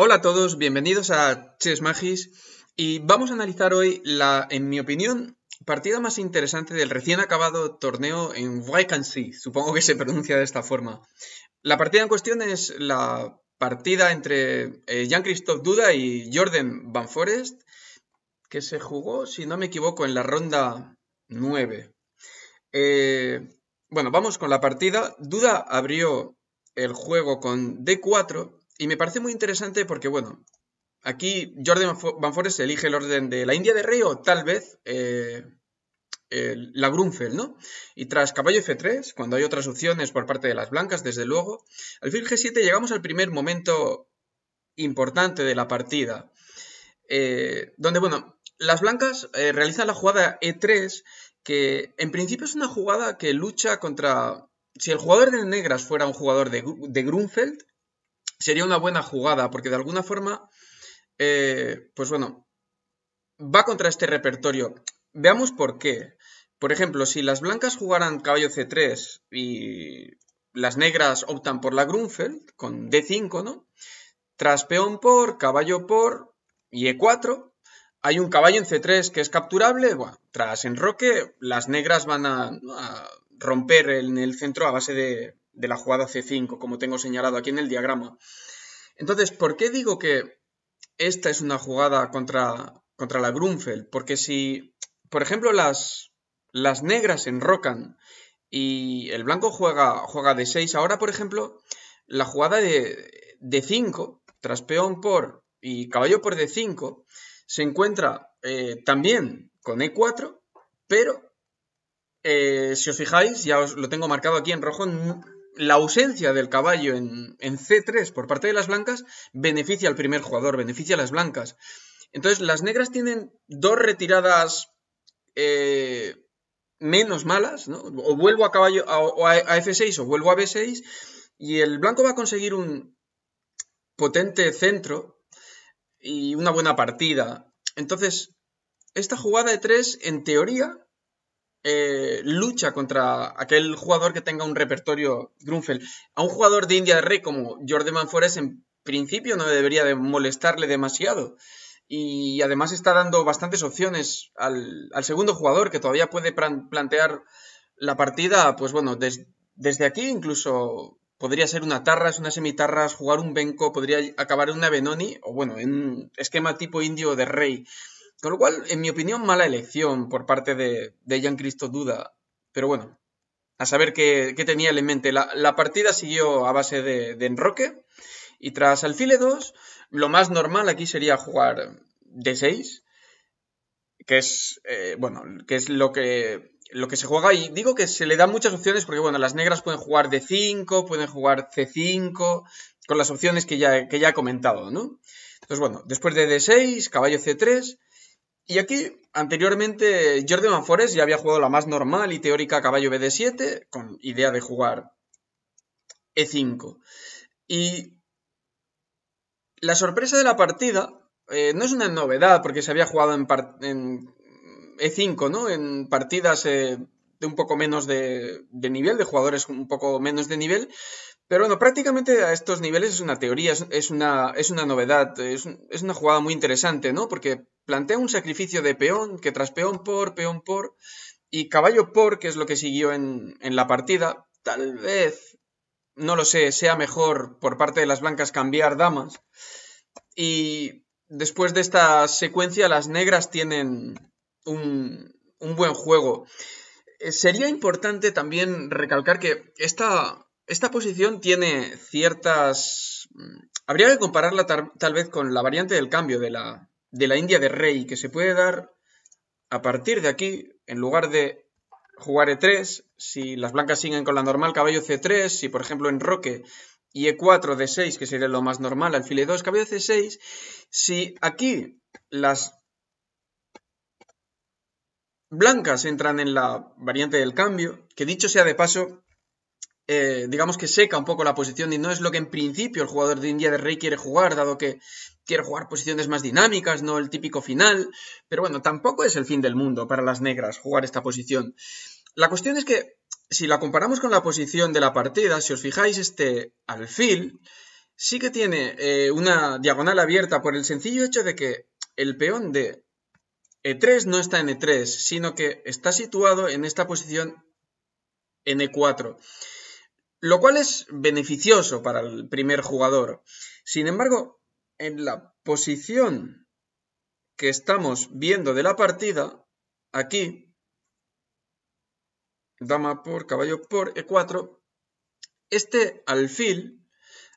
Hola a todos, bienvenidos a Chess Magis y vamos a analizar hoy la, en mi opinión, partida más interesante del recién acabado torneo en Waikansi, supongo que se pronuncia de esta forma. La partida en cuestión es la partida entre eh, Jean-Christophe Duda y Jordan Van Forest, que se jugó, si no me equivoco, en la ronda 9. Eh, bueno, vamos con la partida. Duda abrió el juego con D4 y me parece muy interesante porque, bueno, aquí Jordan Van elige el orden de la India de Rey o tal vez eh, la Grunfeld, ¿no? Y tras caballo F3, cuando hay otras opciones por parte de las blancas, desde luego, al fin G7 llegamos al primer momento importante de la partida, eh, donde, bueno, las blancas eh, realizan la jugada E3, que en principio es una jugada que lucha contra... Si el jugador de negras fuera un jugador de Grunfeld, sería una buena jugada, porque de alguna forma, eh, pues bueno, va contra este repertorio. Veamos por qué. Por ejemplo, si las blancas jugaran caballo C3 y las negras optan por la Grunfeld con D5, ¿no? Tras peón por, caballo por y E4, hay un caballo en C3 que es capturable. Bueno, tras enroque, las negras van a romper en el centro a base de, de la jugada C5, como tengo señalado aquí en el diagrama. Entonces, ¿por qué digo que esta es una jugada contra, contra la Grunfeld? Porque si, por ejemplo, las, las negras enrocan y el blanco juega, juega de 6, ahora, por ejemplo, la jugada de, d 5, tras peón por y caballo por D5, se encuentra eh, también con E4, pero eh, si os fijáis, ya os lo tengo marcado aquí en rojo, la ausencia del caballo en, C3 por parte de las blancas beneficia al primer jugador, beneficia a las blancas. Entonces, las negras tienen dos retiradas eh, menos malas, ¿no? O vuelvo a caballo a, a, F6 o vuelvo a B6, y el blanco va a conseguir un potente centro y una buena partida. Entonces, esta jugada de 3, en teoría, eh, lucha contra aquel jugador que tenga un repertorio Grunfeld. A un jugador de India de Rey como Jordi Manfores, en principio no debería de molestarle demasiado. Y además está dando bastantes opciones al, segundo jugador que todavía puede plantear la partida, pues bueno, desde aquí incluso podría ser una tarras, una semitarras, jugar un Benko podría acabar en una benoni, o bueno, en un esquema tipo indio de rey. Con lo cual, en mi opinión, mala elección por parte de, de Cristo Duda. Pero bueno, a saber qué, tenía en mente. La, partida siguió a base de, enroque. Y tras alfile 2, lo más normal aquí sería jugar d 6. Que es, eh, bueno, que es lo que, lo que se juega. Y digo que se le dan muchas opciones porque, bueno, las negras pueden jugar d 5, pueden jugar C5, con las opciones que ya, que ya he comentado, ¿no? Entonces, bueno, después de D6, caballo C3, y aquí, anteriormente, Jordi Manfores ya había jugado la más normal y teórica caballo BD7, con idea de jugar E5. Y la sorpresa de la partida eh, no es una novedad, porque se había jugado en, E5, e ¿no? En partidas eh, de un poco menos de nivel, de jugadores un poco menos de nivel, pero bueno, prácticamente a estos niveles es una teoría, es una, es una novedad, es, una jugada muy interesante, ¿no? Porque plantea un sacrificio de peón, que tras peón por, peón por, y caballo por, que es lo que siguió en, la partida, tal vez, no lo sé, sea mejor por parte de las blancas cambiar damas. Y después de esta secuencia, las negras tienen un, un buen juego. Eh, sería importante también recalcar que esta, esta posición tiene ciertas... Mm, habría que compararla tal vez con la variante del cambio de la, de la India de rey, que se puede dar a partir de aquí, en lugar de jugar E3, si las blancas siguen con la normal, caballo C3, si por ejemplo en roque y E4, D6, que sería lo más normal, alfil E2, caballo C6, si aquí las blancas entran en la variante del cambio, que dicho sea de paso, eh, digamos que seca un poco la posición y no es lo que en principio el jugador de India de Rey quiere jugar, dado que quiere jugar posiciones más dinámicas, no el típico final. Pero bueno, tampoco es el fin del mundo para las negras jugar esta posición. La cuestión es que si la comparamos con la posición de la partida, si os fijáis, este alfil sí que tiene eh, una diagonal abierta por el sencillo hecho de que el peón de E3 no está en E3, sino que está situado en esta posición en e 4 lo cual es beneficioso para el primer jugador. Sin embargo, en la posición que estamos viendo de la partida, aquí, dama por, caballo por, e4, este alfil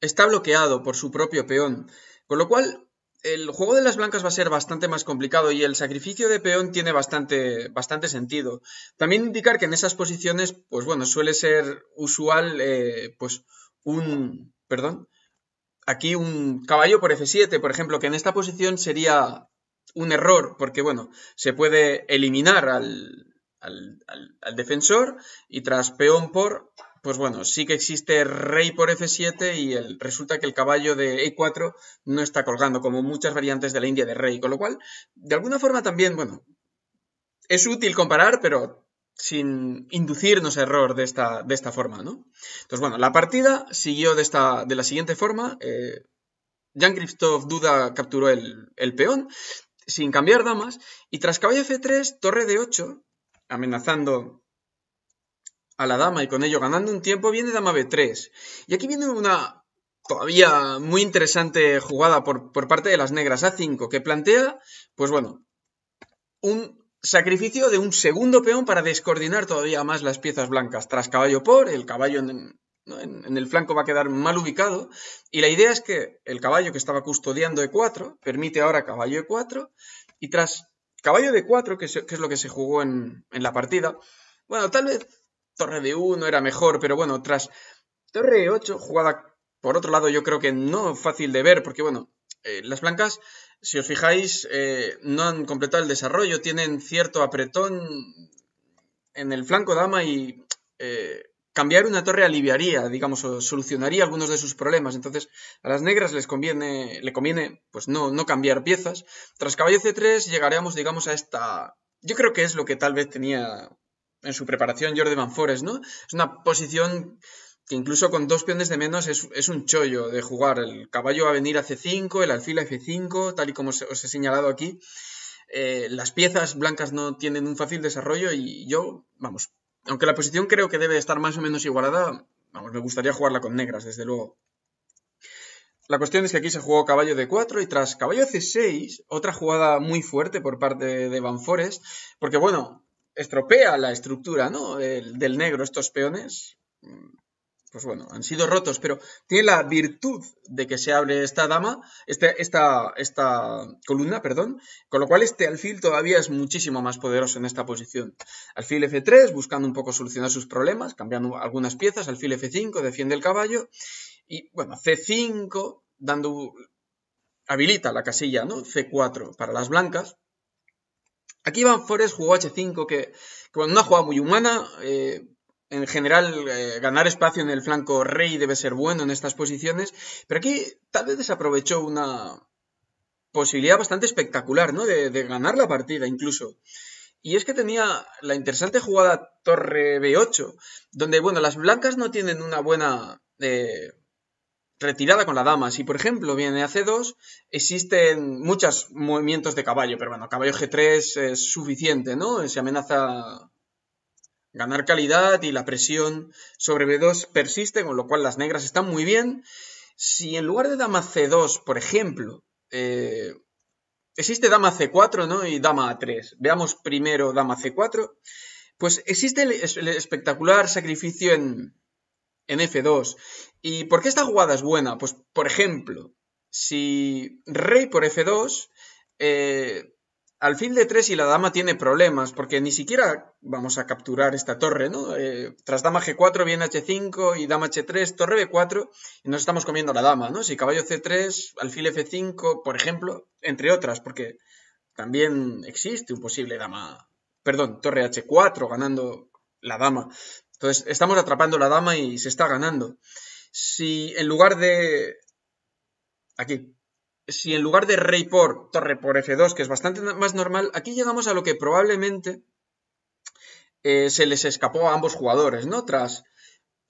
está bloqueado por su propio peón, con lo cual el juego de las blancas va a ser bastante más complicado y el sacrificio de peón tiene bastante, bastante sentido. También indicar que en esas posiciones, pues bueno, suele ser usual, eh, pues un, perdón, aquí un caballo por F7, por ejemplo, que en esta posición sería un error, porque bueno, se puede eliminar al, al defensor y tras peón por pues bueno, sí que existe rey por F7 y el, resulta que el caballo de E4 no está colgando, como muchas variantes de la India de rey, con lo cual, de alguna forma también, bueno, es útil comparar, pero sin inducirnos error de esta, de esta forma, ¿no? Entonces, bueno, la partida siguió de, esta, de la siguiente forma. Eh, jean Duda capturó el, el peón sin cambiar damas y tras caballo F3, torre D8, amenazando a la dama y con ello ganando un tiempo viene dama b3. Y aquí viene una todavía muy interesante jugada por, parte de las negras a5 que plantea, pues bueno, un sacrificio de un segundo peón para descoordinar todavía más las piezas blancas. Tras caballo por, el caballo en, el flanco va a quedar mal ubicado. Y la idea es que el caballo que estaba custodiando E4 permite ahora caballo E4. Y tras caballo de 4 que, es lo que se jugó en, en la partida, bueno, tal vez torre de 1 era mejor, pero bueno, tras torre 8 jugada por otro lado yo creo que no fácil de ver, porque bueno, eh, las blancas, si os fijáis, eh, no han completado el desarrollo, tienen cierto apretón en el flanco dama y eh, cambiar una torre aliviaría, digamos, o solucionaría algunos de sus problemas. Entonces, a las negras les conviene, le conviene, pues no, no cambiar piezas. Tras caballo C3 llegaríamos, digamos, a esta... Yo creo que es lo que tal vez tenía en su preparación Jordi Van Forest, ¿no? Es una posición que incluso con dos peones de menos es, un chollo de jugar. El caballo va a venir a C5, el alfil a F5, tal y como os, he señalado aquí. Eh, las piezas blancas no tienen un fácil desarrollo y yo, vamos, aunque la posición creo que debe estar más o menos igualada, vamos, me gustaría jugarla con negras, desde luego. La cuestión es que aquí se jugó caballo de 4 y tras caballo C6, otra jugada muy fuerte por parte de Van Forest, porque bueno, estropea la estructura ¿no? del negro, estos peones, mm, pues bueno, han sido rotos, pero tiene la virtud de que se abre esta dama, esta, esta, esta columna, perdón, con lo cual este alfil todavía es muchísimo más poderoso en esta posición. Alfil F3, buscando un poco solucionar sus problemas, cambiando algunas piezas, alfil F5, defiende el caballo, y bueno, C5, dando habilita la casilla, ¿no? C4 para las blancas, Aquí Van Forest jugó H5, que, cuando una jugada muy humana, eh, en general eh, ganar espacio en el flanco rey debe ser bueno en estas posiciones, pero aquí tal vez desaprovechó una posibilidad bastante espectacular, ¿no? De, ganar la partida incluso. Y es que tenía la interesante jugada torre B8, donde, bueno, las blancas no tienen una buena... Eh, retirada con la dama. Si, por ejemplo, viene a C2, existen muchos movimientos de caballo, pero bueno, caballo G3 es suficiente, ¿no? Se amenaza ganar calidad y la presión sobre B2 persiste, con lo cual las negras están muy bien. Si en lugar de dama C2, por ejemplo, eh, existe dama C4 ¿no? y dama A3, veamos primero dama C4, pues existe el espectacular sacrificio en, en F2. ¿Y por qué esta jugada es buena? Pues, por ejemplo, si rey por F2, eh, alfil de 3 y la dama tiene problemas, porque ni siquiera vamos a capturar esta torre, ¿no? Eh, tras dama G4 viene H5 y dama H3, torre B4, y nos estamos comiendo la dama, ¿no? Si caballo C3, alfil F5, por ejemplo, entre otras, porque también existe un posible dama, perdón, torre H4 ganando la dama. Entonces, estamos atrapando la dama y se está ganando. Si en lugar de... Aquí. Si en lugar de rey por torre por f2, que es bastante más normal, aquí llegamos a lo que probablemente eh, se les escapó a ambos jugadores, ¿no? Tras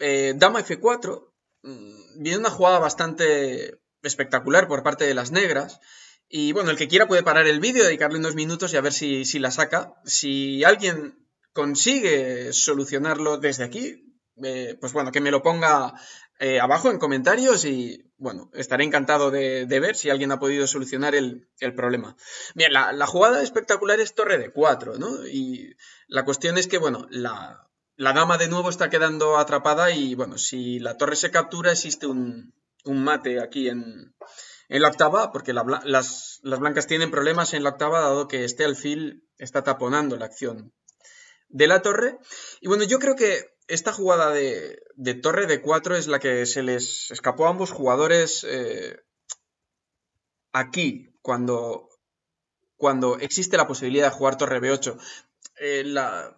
eh, dama f4, mm, viene una jugada bastante espectacular por parte de las negras. Y bueno, el que quiera puede parar el vídeo, dedicarle unos minutos y a ver si, si la saca. Si alguien consigue solucionarlo desde aquí, eh, pues bueno, que me lo ponga eh, abajo en comentarios y bueno, estaré encantado de, ver si alguien ha podido solucionar el, problema. Bien, la, jugada espectacular es torre de 4, ¿no? Y la cuestión es que, bueno, la, la, de nuevo está quedando atrapada y bueno, si la torre se captura existe un, un mate aquí en, en la octava, porque las, las blancas tienen problemas en la octava dado que este alfil está taponando la acción de la torre. Y bueno, yo creo que esta jugada de, torre de 4 es la que se les escapó a ambos jugadores eh, aquí, cuando, cuando existe la posibilidad de jugar torre B8. Eh, la,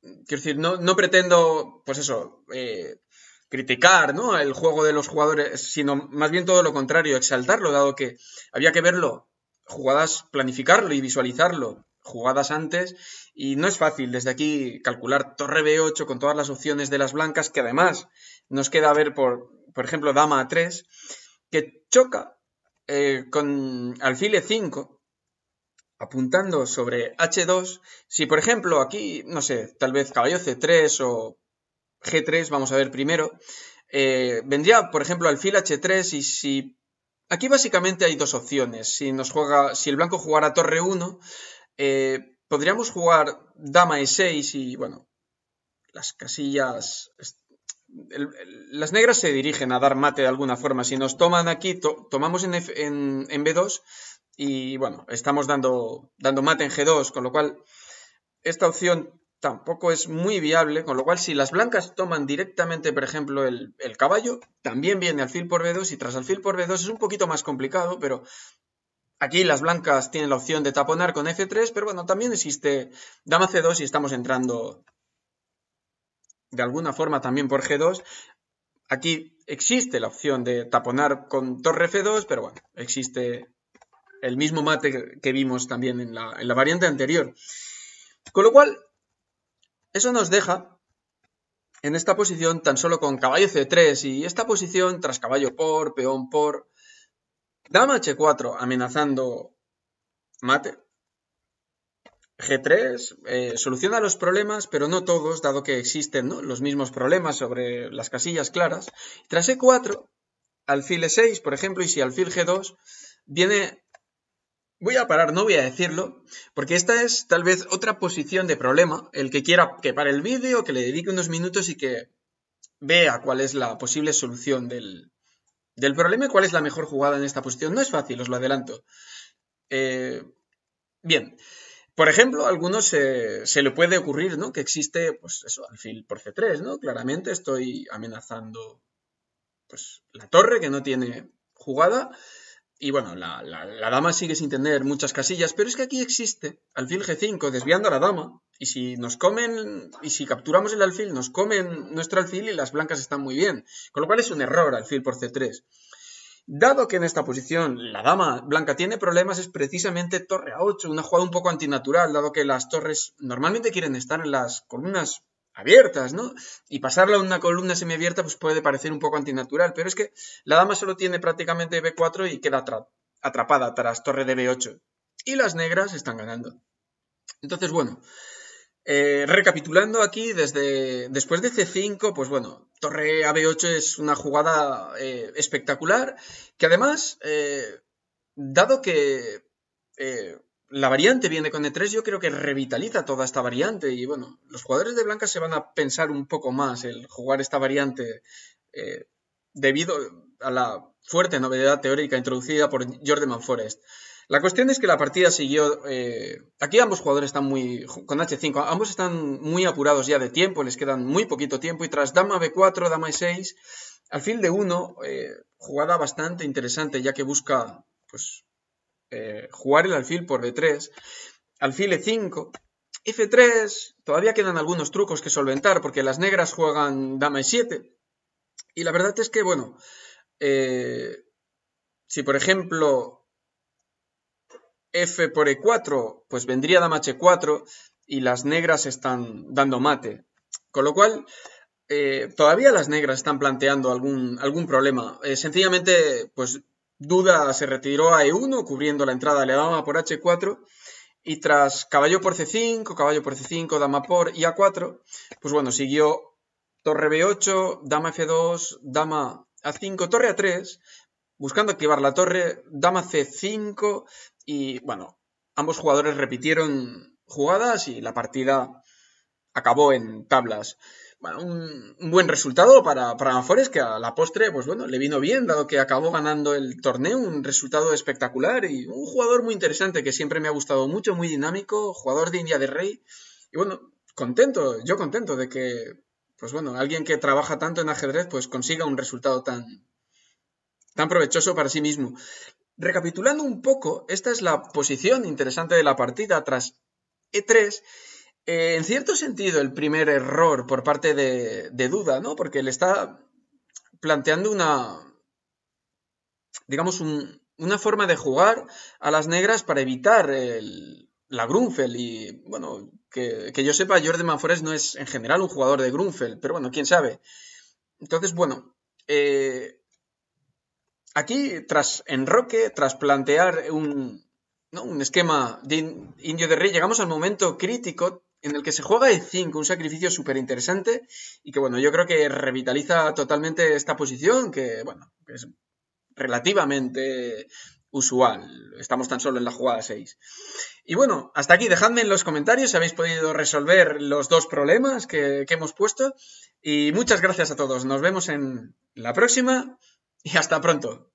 quiero decir, no, no pretendo, pues eso, eh, criticar ¿no? el juego de los jugadores, sino más bien todo lo contrario, exaltarlo, dado que había que verlo, jugadas, planificarlo y visualizarlo jugadas antes y no es fácil desde aquí calcular torre B8 con todas las opciones de las blancas que además nos queda ver por, por ejemplo, dama A3 que choca eh, con alfil E5 apuntando sobre H2. Si, por ejemplo, aquí, no sé, tal vez caballo C3 o G3, vamos a ver primero, eh, vendría, por ejemplo, alfil H3 y si... Aquí básicamente hay dos opciones. Si, nos juega, si el blanco jugara torre 1, eh, podríamos jugar dama e6 y, bueno, las casillas... las negras se dirigen a dar mate de alguna forma. Si nos toman aquí, tomamos en, B2 y, bueno, estamos dando, dando mate en G2, con lo cual esta opción tampoco es muy viable, con lo cual si las blancas toman directamente, por ejemplo, el, el caballo, también viene alfil por B2 y tras alfil por B2 es un poquito más complicado, pero Aquí las blancas tienen la opción de taponar con F3, pero bueno, también existe dama C2 y estamos entrando de alguna forma también por G2. Aquí existe la opción de taponar con torre F2, pero bueno, existe el mismo mate que vimos también en la, variante anterior. Con lo cual, eso nos deja en esta posición tan solo con caballo C3 y esta posición tras caballo por, peón por Dama H4 amenazando mate. G3 eh, soluciona los problemas, pero no todos, dado que existen los mismos problemas sobre las casillas claras. Tras E4, alfil E6, por ejemplo, y si alfil G2, viene... Voy a parar, no voy a decirlo, porque esta es tal vez otra posición de problema. El que quiera que pare el vídeo, que le dedique unos minutos y que vea cuál es la posible solución del, del problema, ¿cuál es la mejor jugada en esta posición? No es fácil, os lo adelanto. Eh, bien. Por ejemplo, a algunos se le puede ocurrir, ¿no? Que existe, pues eso, alfil por C3, ¿no? Claramente estoy amenazando, pues, la torre que no tiene jugada. Y bueno, la, la, dama sigue sin tener muchas casillas, pero es que aquí existe alfil G5 desviando a la dama, y si nos comen, y si capturamos el alfil, nos comen nuestro alfil y las blancas están muy bien. Con lo cual es un error alfil por C3. Dado que en esta posición la dama blanca tiene problemas, es precisamente torre A8, una jugada un poco antinatural, dado que las torres normalmente quieren estar en las columnas abiertas, ¿no? Y pasarla a una columna semiabierta pues puede parecer un poco antinatural, pero es que la dama solo tiene prácticamente B4 y queda atrapada tras torre de B8. Y las negras están ganando. Entonces, bueno, eh, recapitulando aquí, desde después de C5, pues bueno, torre a 8 es una jugada eh, espectacular, que además, eh, dado que la variante viene con E3, yo creo que revitaliza toda esta variante y bueno, los jugadores de blanca se van a pensar un poco más el jugar esta variante debido a la fuerte novedad teórica introducida por Jordan Manforest. Forest. La cuestión es que la partida siguió. Eh, aquí ambos jugadores están muy. Con H5, ambos están muy apurados ya de tiempo, les quedan muy poquito tiempo. Y tras dama B4, dama E6, alfil de 1, eh, jugada bastante interesante, ya que busca pues, eh, jugar el alfil por d 3 Alfil E5, F3, todavía quedan algunos trucos que solventar, porque las negras juegan dama E7. Y la verdad es que, bueno. si por ejemplo f por e4, pues vendría dama h4 y las negras están dando mate. Con lo cual, eh, todavía las negras están planteando algún, algún problema. Eh, sencillamente, pues Duda se retiró a e1, cubriendo la entrada de la dama por h4. Y tras caballo por c5, caballo por c5, dama por y a4, pues bueno, siguió torre b8, dama f2, dama a5, torre a3, buscando activar la torre, dama c5 y bueno, ambos jugadores repitieron jugadas y la partida acabó en tablas. Bueno, un, buen resultado para, para que a la postre, pues bueno, le vino bien, dado que acabó ganando el torneo, un resultado espectacular y un jugador muy interesante que siempre me ha gustado mucho, muy dinámico, jugador de India de Rey. Y bueno, contento, yo contento de que, pues bueno, alguien que trabaja tanto en ajedrez, pues consiga un resultado tan, tan provechoso para sí mismo. Recapitulando un poco, esta es la posición interesante de la partida tras E3. Eh, en cierto sentido, el primer error por parte de, Duda, ¿no? Porque le está planteando una, digamos, una forma de jugar a las negras para evitar la Grunfeld. Y bueno, que, yo sepa, Jordi Manfores no es en general un jugador de Grunfeld, pero bueno, quién sabe. Entonces, bueno, eh, aquí, tras Enroque, tras plantear un, esquema de Indio de Rey, llegamos al momento crítico en el que se juega el 5, un sacrificio súper interesante y que, bueno, yo creo que revitaliza totalmente esta posición, que, bueno, es relativamente usual. Estamos tan solo en la jugada 6. Y bueno, hasta aquí. Dejadme en los comentarios si habéis podido resolver los dos problemas que hemos puesto. Y muchas gracias a todos. Nos vemos en la próxima y hasta pronto.